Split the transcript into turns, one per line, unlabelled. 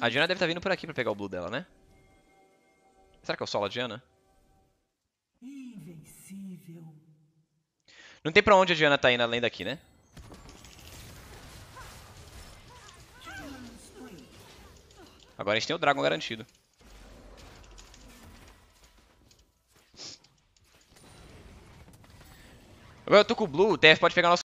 A Diana deve estar tá vindo
por aqui pra pegar o blue dela, né? Será que eu é solo a Diana?
Invencível.
Não tem pra onde a Diana tá indo além daqui, né? Agora a gente tem o Dragon garantido.
Agora eu tô com o Blue, o TF pode pegar nosso...